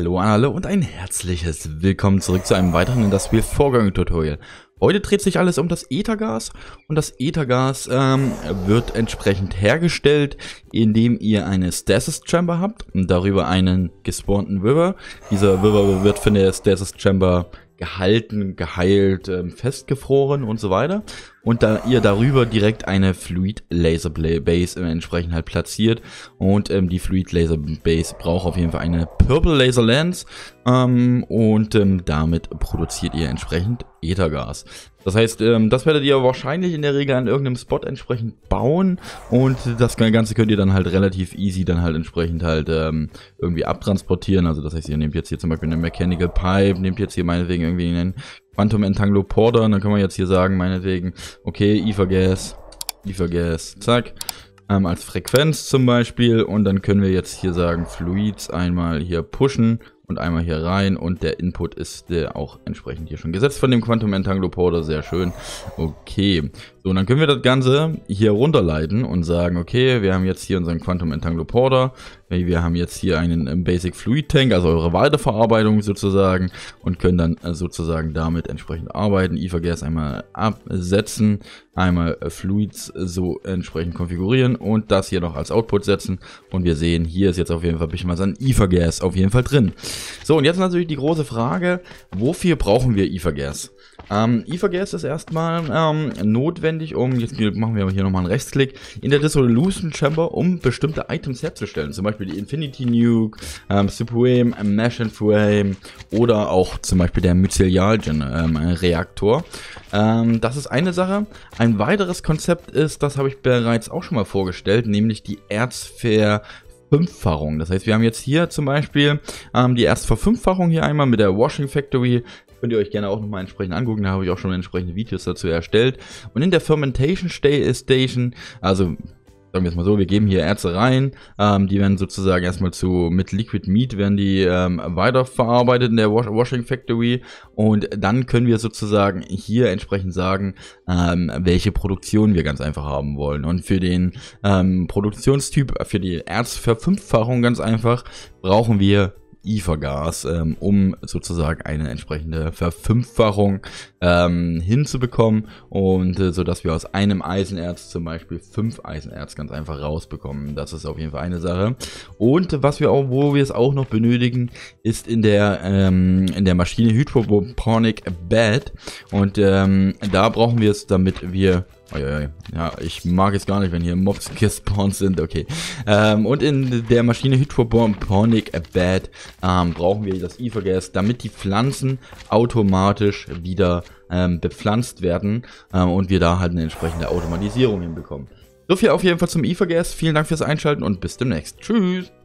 Hallo an alle und ein herzliches Willkommen zurück zu einem weiteren in das Spiel Vorgang Tutorial. Heute dreht sich alles um das Ethergas und das Ethergas ähm, wird entsprechend hergestellt, indem ihr eine Stasis Chamber habt und darüber einen gespawnten River. Dieser River wird von der Stasis Chamber gehalten, geheilt, ähm, festgefroren und so weiter. Und da ihr darüber direkt eine Fluid Laser Base entsprechend halt platziert. Und ähm, die Fluid Laser Base braucht auf jeden Fall eine Purple Laser Lens. Ähm, und ähm, damit produziert ihr entsprechend Äthergas. Das heißt, ähm, das werdet ihr wahrscheinlich in der Regel an irgendeinem Spot entsprechend bauen. Und das Ganze könnt ihr dann halt relativ easy dann halt entsprechend halt ähm, irgendwie abtransportieren. Also das heißt, ihr nehmt jetzt hier zum Beispiel eine Mechanical Pipe, nehmt jetzt hier meinetwegen irgendwie nennen. Quantum Entanglo Porter. Und dann können wir jetzt hier sagen, meinetwegen, okay, Ether Gas, Ether Gas, zack. Ähm, als Frequenz zum Beispiel. Und dann können wir jetzt hier sagen, Fluids einmal hier pushen und einmal hier rein und der Input ist äh, auch entsprechend hier schon gesetzt von dem Quantum Entanglo Powder, sehr schön. Okay, so und dann können wir das Ganze hier runterleiten und sagen, okay, wir haben jetzt hier unseren Quantum Entanglo Powder, wir haben jetzt hier einen äh, Basic Fluid Tank, also eure Weiterverarbeitung sozusagen und können dann äh, sozusagen damit entsprechend arbeiten. Ethergas einmal absetzen, einmal äh, Fluids äh, so entsprechend konfigurieren und das hier noch als Output setzen und wir sehen, hier ist jetzt auf jeden Fall ein bisschen was an Ethergas auf jeden Fall drin. So, und jetzt natürlich die große Frage, wofür brauchen wir Ethergas? Ähm, Ethergas ist erstmal ähm, notwendig, um, jetzt machen wir hier nochmal einen Rechtsklick, in der Dissolution Chamber, um bestimmte Items herzustellen. Zum Beispiel die Infinity Nuke, ähm, Supreme, Mesh and Frame oder auch zum Beispiel der Mycelialgen ähm, Reaktor. Ähm, das ist eine Sache. Ein weiteres Konzept ist, das habe ich bereits auch schon mal vorgestellt, nämlich die Erzver Verfünffachung. Das heißt, wir haben jetzt hier zum Beispiel ähm, die erste Verfünffachung hier einmal mit der Washing Factory. Könnt ihr euch gerne auch nochmal entsprechend angucken. Da habe ich auch schon entsprechende Videos dazu erstellt. Und in der Fermentation Station, also sagen wir es mal so, wir geben hier Erze rein, ähm, die werden sozusagen erstmal zu, mit Liquid Meat werden die ähm, weiterverarbeitet in der Washing Factory und dann können wir sozusagen hier entsprechend sagen, ähm, welche Produktion wir ganz einfach haben wollen. Und für den ähm, Produktionstyp, für die Erzverfünffachung ganz einfach, brauchen wir ifa ähm, um sozusagen eine entsprechende Verfünffachung ähm, hinzubekommen und äh, so dass wir aus einem Eisenerz zum Beispiel fünf Eisenerz ganz einfach rausbekommen. Das ist auf jeden Fall eine Sache. Und was wir auch, wo wir es auch noch benötigen, ist in der ähm, in der Maschine Hydroponic Bed und ähm, da brauchen wir es, damit wir ja, ich mag es gar nicht, wenn hier Mobs gespawnt sind. Okay. Ähm, und in der Maschine Hydrobombonic Bad ähm, brauchen wir das Ethergas, damit die Pflanzen automatisch wieder ähm, bepflanzt werden ähm, und wir da halt eine entsprechende Automatisierung hinbekommen. So viel auf jeden Fall zum Ethergas. Vielen Dank fürs Einschalten und bis demnächst. Tschüss.